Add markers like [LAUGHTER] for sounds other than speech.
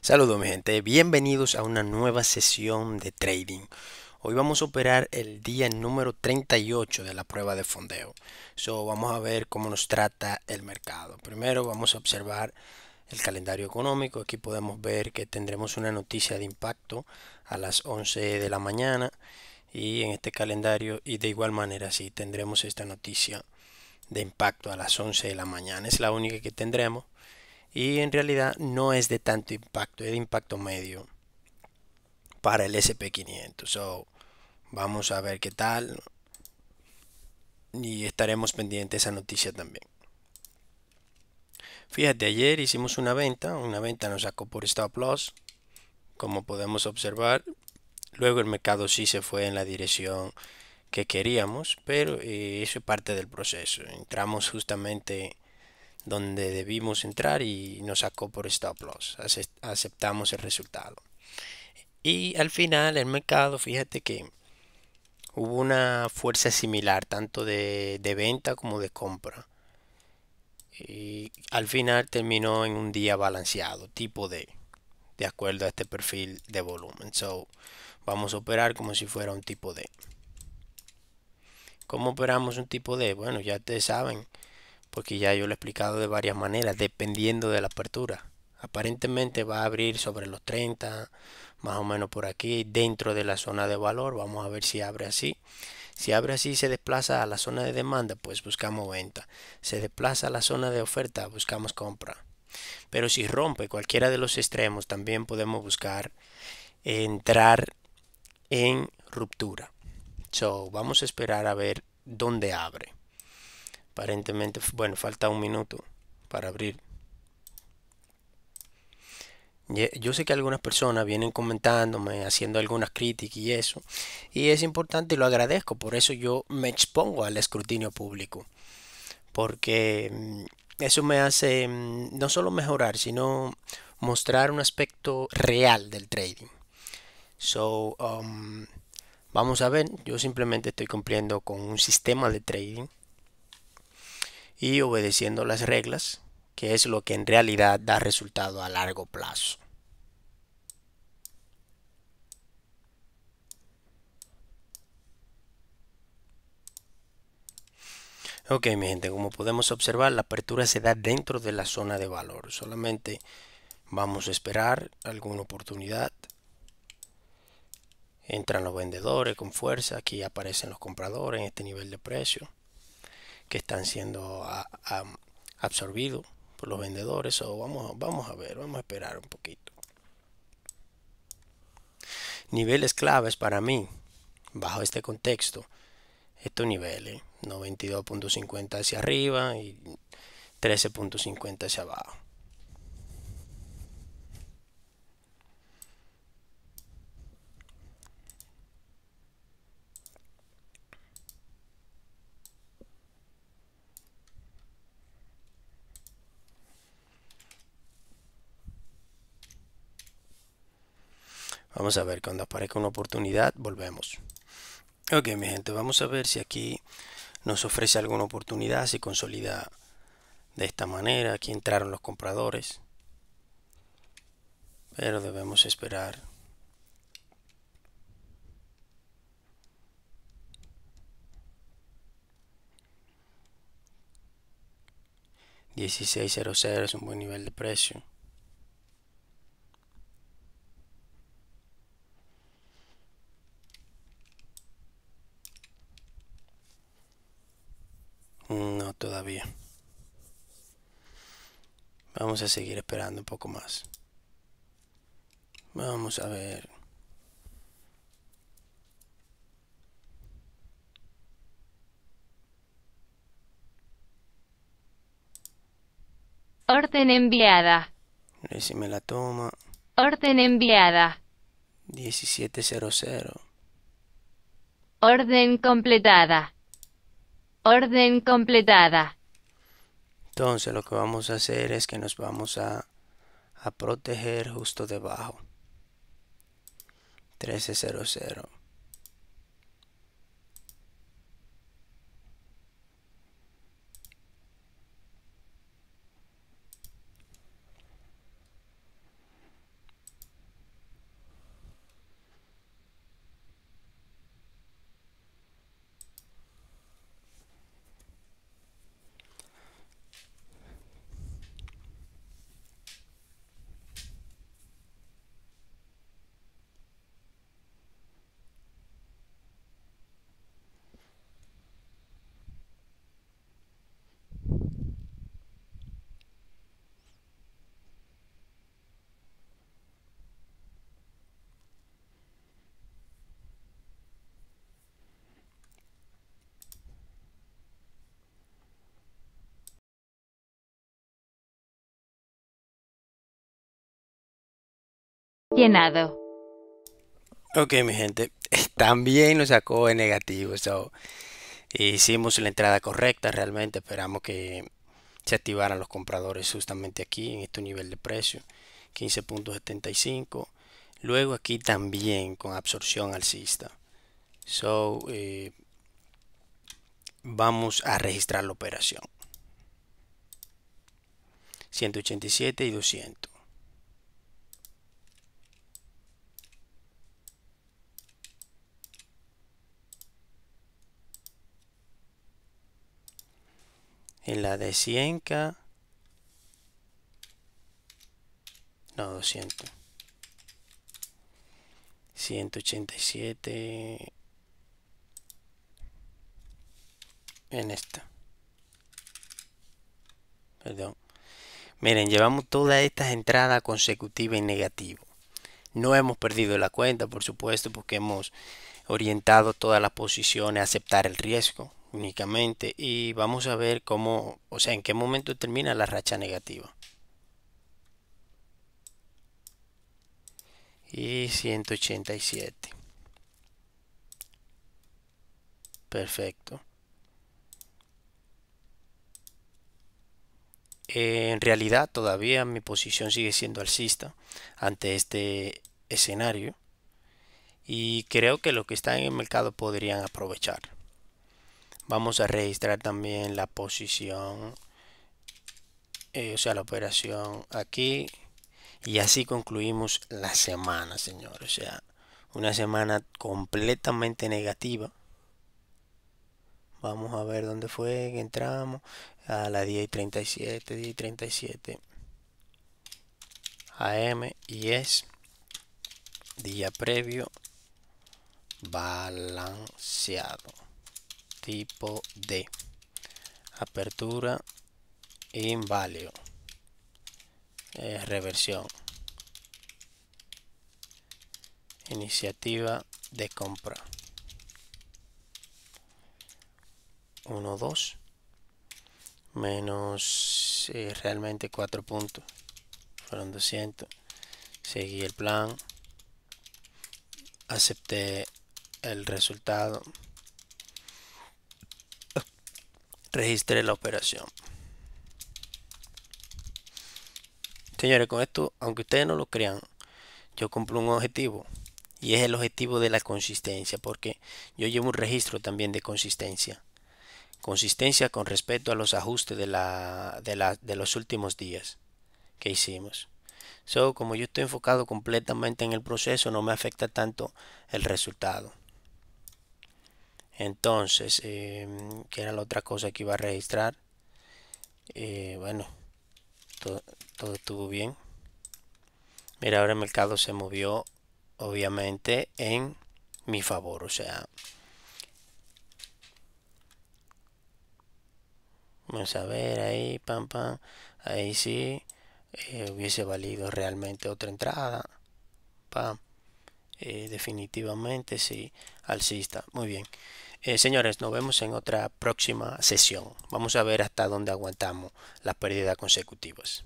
Saludos mi gente, bienvenidos a una nueva sesión de trading. Hoy vamos a operar el día número 38 de la prueba de fondeo. So, vamos a ver cómo nos trata el mercado. Primero vamos a observar el calendario económico. Aquí podemos ver que tendremos una noticia de impacto a las 11 de la mañana y en este calendario y de igual manera sí tendremos esta noticia de impacto a las 11 de la mañana. Es la única que tendremos y en realidad no es de tanto impacto, es de impacto medio para el SP500. So, vamos a ver qué tal y estaremos pendientes a esa noticia también. Fíjate, ayer hicimos una venta, una venta nos sacó por stop loss, como podemos observar. Luego el mercado sí se fue en la dirección que queríamos, pero eh, eso es parte del proceso. Entramos justamente donde debimos entrar y nos sacó por stop loss. Aceptamos el resultado. Y al final el mercado, fíjate que hubo una fuerza similar, tanto de, venta como de compra. Y al final terminó en un día balanceado, tipo de, de acuerdo a este perfil de volumen. So, vamos a operar como si fuera un tipo de. ¿Cómo operamos un tipo de? Bueno, ya ustedes saben porque ya yo lo he explicado de varias maneras, dependiendo de la apertura. Aparentemente va a abrir sobre los 30, más o menos por aquí, dentro de la zona de valor. Vamos a ver si abre así. Si abre así y se desplaza a la zona de demanda, pues buscamos venta. Se desplaza a la zona de oferta, buscamos compra. Pero si rompe cualquiera de los extremos, también podemos buscar entrar en ruptura. So, vamos a esperar a ver dónde abre. Aparentemente, bueno, falta un minuto para abrir. Yo sé que algunas personas vienen comentándome, haciendo algunas críticas y eso. Y es importante y lo agradezco. Por eso yo me expongo al escrutinio público. Porque mm, eso me hace mm, no solo mejorar, sino mostrar un aspecto real del trading. So, um, vamos a ver. Yo simplemente estoy cumpliendo con un sistema de trading y obedeciendo las reglas, que es lo que en realidad da resultado a largo plazo. Ok, mi gente, como podemos observar, la apertura se da dentro de la zona de valor. Solamente vamos a esperar alguna oportunidad. Entran los vendedores con fuerza. Aquí aparecen los compradores en este nivel de precio que están siendo absorbidos por los vendedores. O vamos, vamos a ver, vamos a esperar un poquito. Niveles claves para mí, bajo este contexto, estos niveles, 92.50 hacia arriba y 13.50 hacia abajo. Vamos a ver, cuando aparezca una oportunidad, volvemos. Ok, mi gente, vamos a ver si aquí nos ofrece alguna oportunidad, si consolida de esta manera. Aquí entraron los compradores. Pero debemos esperar. $16.00 es un buen nivel de precio. Vamos a seguir esperando un poco más. Vamos a ver. Orden enviada. ver si me la toma. Orden enviada. 1700. Orden completada. Orden completada. Entonces lo que vamos a hacer es que nos vamos a, a proteger justo debajo. 1300. Ok, mi gente, [LAUGHS] también nos sacó en negativo. So, hicimos la entrada correcta realmente. Esperamos que se activaran los compradores justamente aquí, en este nivel de precio, 15.75. Luego aquí también con absorción alcista. So, eh, vamos a registrar la operación. 187 y 200. en la de 100k no 200 187 en esta perdón miren llevamos todas estas entradas consecutivas en negativo no hemos perdido la cuenta por supuesto porque hemos orientado todas las posiciones a aceptar el riesgo únicamente y vamos a ver cómo, o sea, en qué momento termina la racha negativa. Y 187. Perfecto. En realidad todavía mi posición sigue siendo alcista ante este escenario y creo que los que están en el mercado podrían aprovechar. Vamos a registrar también la posición, eh, o sea, la operación aquí. Y así concluimos la semana, señor. O sea, una semana completamente negativa. Vamos a ver dónde fue que entramos. A la 10 y 37, 10 y 37. AM y es día previo balanceado tipo de apertura inválido eh, reversión iniciativa de compra 1 2 menos eh, realmente 4 puntos fueron 200 seguí el plan acepté el resultado registré la operación. Señores, con esto, aunque ustedes no lo crean, yo cumplo un objetivo. Y es el objetivo de la consistencia, porque yo llevo un registro también de consistencia. Consistencia con respecto a los ajustes de, la, de, la, de los últimos días que hicimos. So, como yo estoy enfocado completamente en el proceso, no me afecta tanto el resultado entonces em, que era la otra cosa que iba a registrar eh, bueno todo, todo estuvo bien mira ahora el mercado se movió obviamente en mi favor o sea vamos a ver ahí pam pam ahí sí eh, hubiese valido realmente otra entrada pam eh, definitivamente sí alcista muy bien eh, señores, nos vemos en otra próxima sesión. Vamos a ver hasta dónde aguantamos las pérdidas consecutivas.